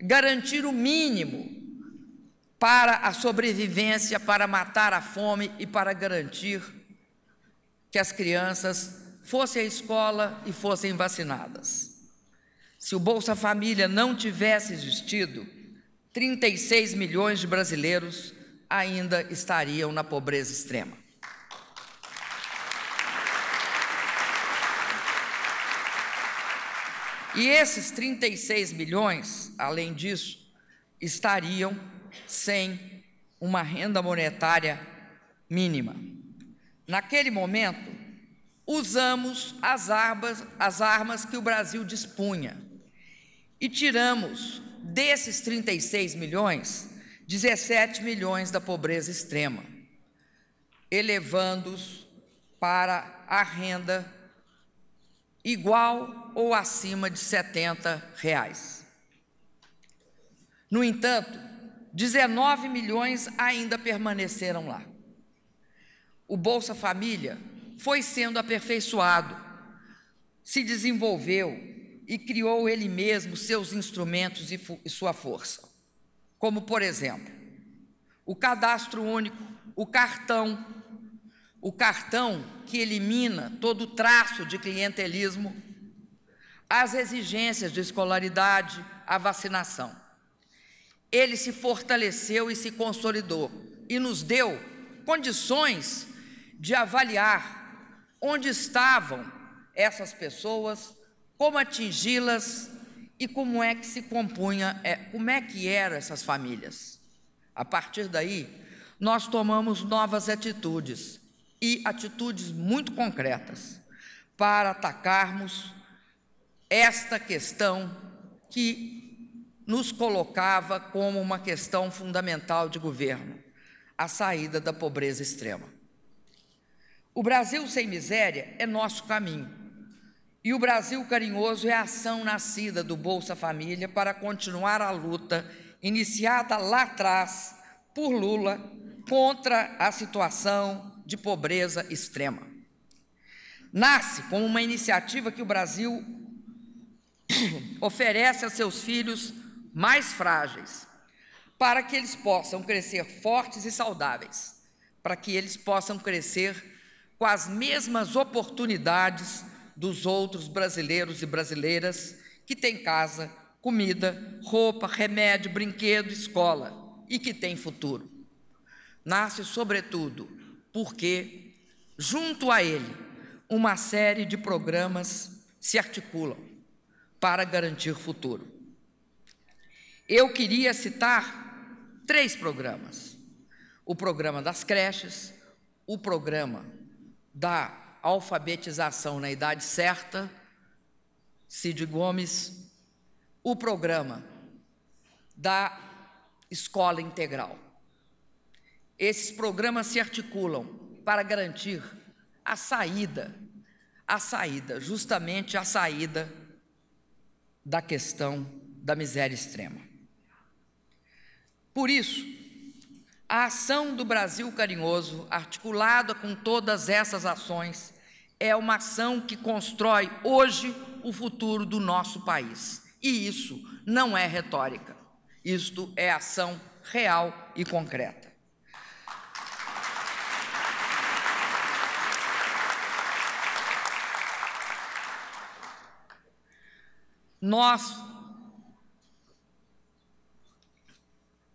garantir o mínimo para a sobrevivência, para matar a fome e para garantir que as crianças fossem à escola e fossem vacinadas. Se o Bolsa Família não tivesse existido, 36 milhões de brasileiros ainda estariam na pobreza extrema. E esses 36 milhões, além disso, estariam sem uma renda monetária mínima. Naquele momento, usamos as armas, as armas que o Brasil dispunha e tiramos desses 36 milhões 17 milhões da pobreza extrema, elevando-os para a renda igual ou acima de 70 reais. No entanto, 19 milhões ainda permaneceram lá. O Bolsa Família foi sendo aperfeiçoado, se desenvolveu e criou ele mesmo seus instrumentos e, e sua força como por exemplo, o cadastro único, o cartão, o cartão que elimina todo traço de clientelismo, as exigências de escolaridade, a vacinação. Ele se fortaleceu e se consolidou e nos deu condições de avaliar onde estavam essas pessoas, como atingi-las e como é que se compunha, é, como é que eram essas famílias. A partir daí, nós tomamos novas atitudes e atitudes muito concretas para atacarmos esta questão que nos colocava como uma questão fundamental de governo, a saída da pobreza extrema. O Brasil sem miséria é nosso caminho. E o Brasil Carinhoso é a ação nascida do Bolsa Família para continuar a luta iniciada lá atrás por Lula contra a situação de pobreza extrema. Nasce como uma iniciativa que o Brasil oferece a seus filhos mais frágeis, para que eles possam crescer fortes e saudáveis, para que eles possam crescer com as mesmas oportunidades dos outros brasileiros e brasileiras que têm casa, comida, roupa, remédio, brinquedo, escola e que têm futuro. Nasce, sobretudo, porque, junto a ele, uma série de programas se articulam para garantir futuro. Eu queria citar três programas: o programa das creches, o programa da alfabetização na idade certa, Cid Gomes, o programa da escola integral. Esses programas se articulam para garantir a saída, a saída, justamente a saída da questão da miséria extrema. Por isso, a ação do Brasil Carinhoso, articulada com todas essas ações, é uma ação que constrói hoje o futuro do nosso país. E isso não é retórica, isto é ação real e concreta. Nós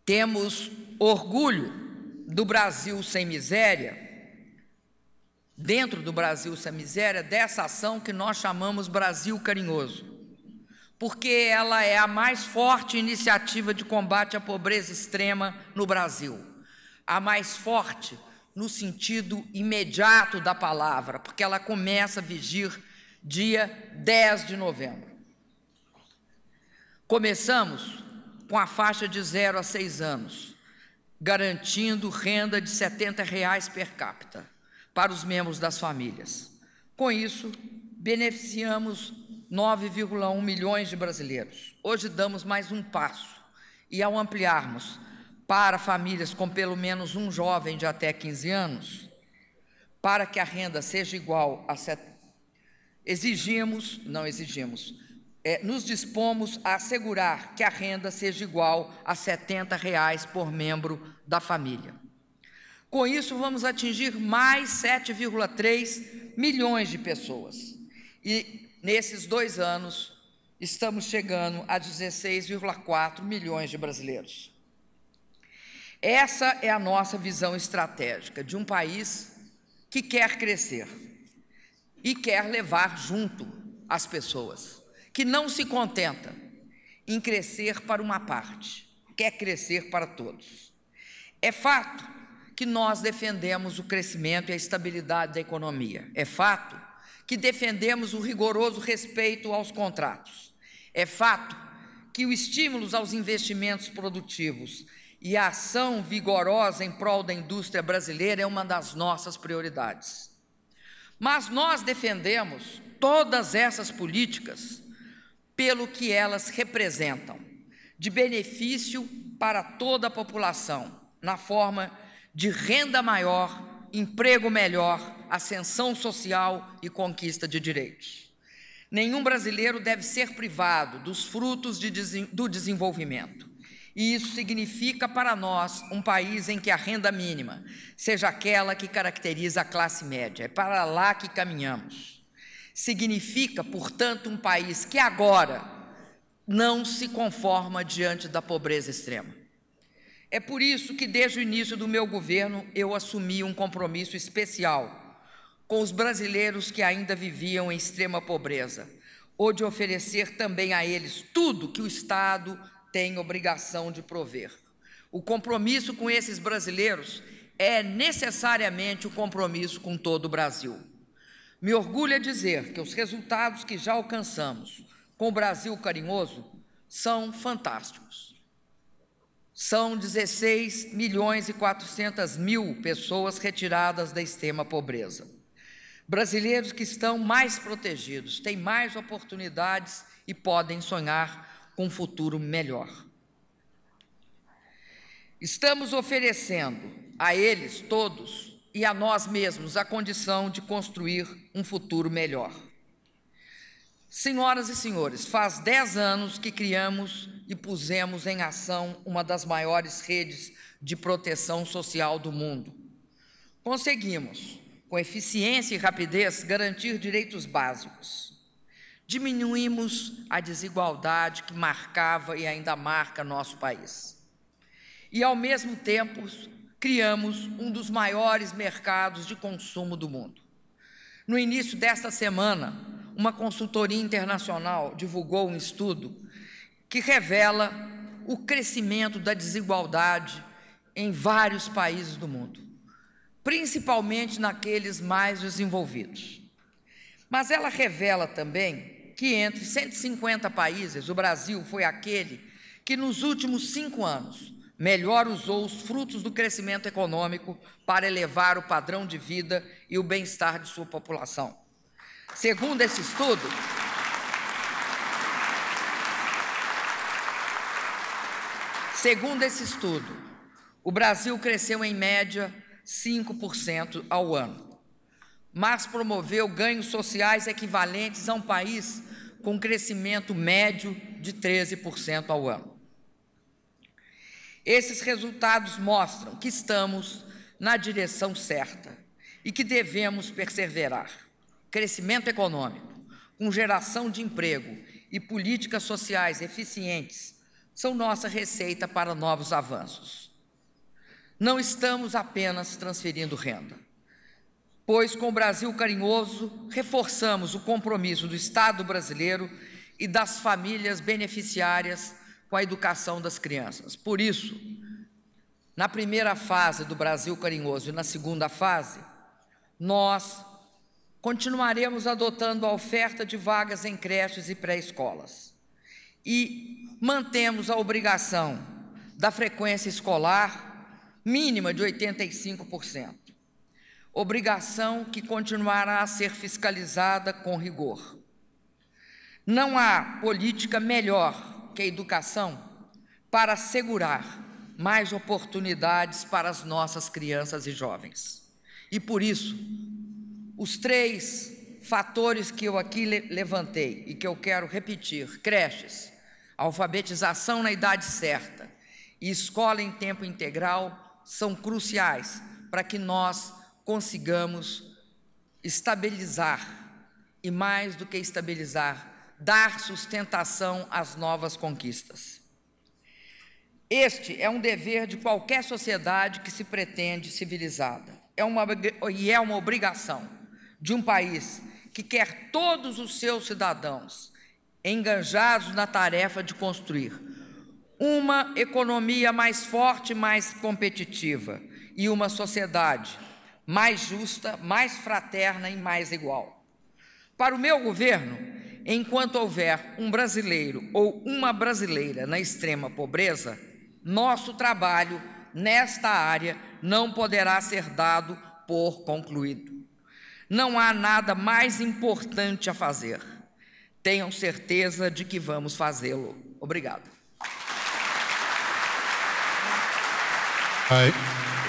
Temos orgulho do Brasil sem miséria, dentro do Brasil sem miséria, dessa ação que nós chamamos Brasil Carinhoso, porque ela é a mais forte iniciativa de combate à pobreza extrema no Brasil, a mais forte no sentido imediato da palavra, porque ela começa a vigir dia 10 de novembro. Começamos com a faixa de 0 a 6 anos, garantindo renda de R$ 70 reais per capita para os membros das famílias. Com isso, beneficiamos 9,1 milhões de brasileiros. Hoje damos mais um passo e, ao ampliarmos para famílias com pelo menos um jovem de até 15 anos, para que a renda seja igual a. Set... Exigimos, não exigimos, é, nos dispomos a assegurar que a renda seja igual a R$ 70 reais por membro da família. Com isso, vamos atingir mais 7,3 milhões de pessoas. E nesses dois anos, estamos chegando a 16,4 milhões de brasileiros. Essa é a nossa visão estratégica de um país que quer crescer e quer levar junto as pessoas que não se contenta em crescer para uma parte, quer crescer para todos. É fato que nós defendemos o crescimento e a estabilidade da economia. É fato que defendemos o rigoroso respeito aos contratos. É fato que o estímulos aos investimentos produtivos e a ação vigorosa em prol da indústria brasileira é uma das nossas prioridades. Mas nós defendemos todas essas políticas pelo que elas representam, de benefício para toda a população, na forma de renda maior, emprego melhor, ascensão social e conquista de direitos. Nenhum brasileiro deve ser privado dos frutos de, do desenvolvimento. E isso significa para nós um país em que a renda mínima seja aquela que caracteriza a classe média. É para lá que caminhamos. Significa, portanto, um país que agora não se conforma diante da pobreza extrema. É por isso que, desde o início do meu governo, eu assumi um compromisso especial com os brasileiros que ainda viviam em extrema pobreza, ou de oferecer também a eles tudo que o Estado tem obrigação de prover. O compromisso com esses brasileiros é necessariamente o um compromisso com todo o Brasil. Me orgulha é dizer que os resultados que já alcançamos com o Brasil carinhoso são fantásticos. São 16 milhões e 400 mil pessoas retiradas da extrema pobreza. Brasileiros que estão mais protegidos, têm mais oportunidades e podem sonhar com um futuro melhor. Estamos oferecendo a eles todos e a nós mesmos a condição de construir um futuro melhor. Senhoras e senhores, faz dez anos que criamos e pusemos em ação uma das maiores redes de proteção social do mundo. Conseguimos, com eficiência e rapidez, garantir direitos básicos. Diminuímos a desigualdade que marcava e ainda marca nosso país. E, ao mesmo tempo, criamos um dos maiores mercados de consumo do mundo. No início desta semana, uma consultoria internacional divulgou um estudo que revela o crescimento da desigualdade em vários países do mundo, principalmente naqueles mais desenvolvidos. Mas ela revela também que entre 150 países, o Brasil foi aquele que nos últimos cinco anos melhor usou os frutos do crescimento econômico para elevar o padrão de vida e o bem-estar de sua população. Segundo esse estudo, segundo esse estudo, o Brasil cresceu em média 5% ao ano, mas promoveu ganhos sociais equivalentes a um país com crescimento médio de 13% ao ano. Esses resultados mostram que estamos na direção certa e que devemos perseverar. Crescimento econômico, com geração de emprego e políticas sociais eficientes, são nossa receita para novos avanços. Não estamos apenas transferindo renda, pois com o Brasil carinhoso reforçamos o compromisso do Estado brasileiro e das famílias beneficiárias com a educação das crianças. Por isso, na primeira fase do Brasil Carinhoso e na segunda fase, nós continuaremos adotando a oferta de vagas em creches e pré-escolas e mantemos a obrigação da frequência escolar mínima de 85%, obrigação que continuará a ser fiscalizada com rigor. Não há política melhor que a educação para assegurar mais oportunidades para as nossas crianças e jovens. E por isso, os três fatores que eu aqui levantei e que eu quero repetir: creches, alfabetização na idade certa e escola em tempo integral são cruciais para que nós consigamos estabilizar e mais do que estabilizar dar sustentação às novas conquistas. Este é um dever de qualquer sociedade que se pretende civilizada. É uma, e é uma obrigação de um país que quer todos os seus cidadãos engajados na tarefa de construir uma economia mais forte, mais competitiva e uma sociedade mais justa, mais fraterna e mais igual. Para o meu governo, Enquanto houver um brasileiro ou uma brasileira na extrema pobreza, nosso trabalho nesta área não poderá ser dado por concluído. Não há nada mais importante a fazer. Tenham certeza de que vamos fazê-lo. Obrigado.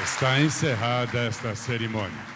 Está encerrada esta cerimônia.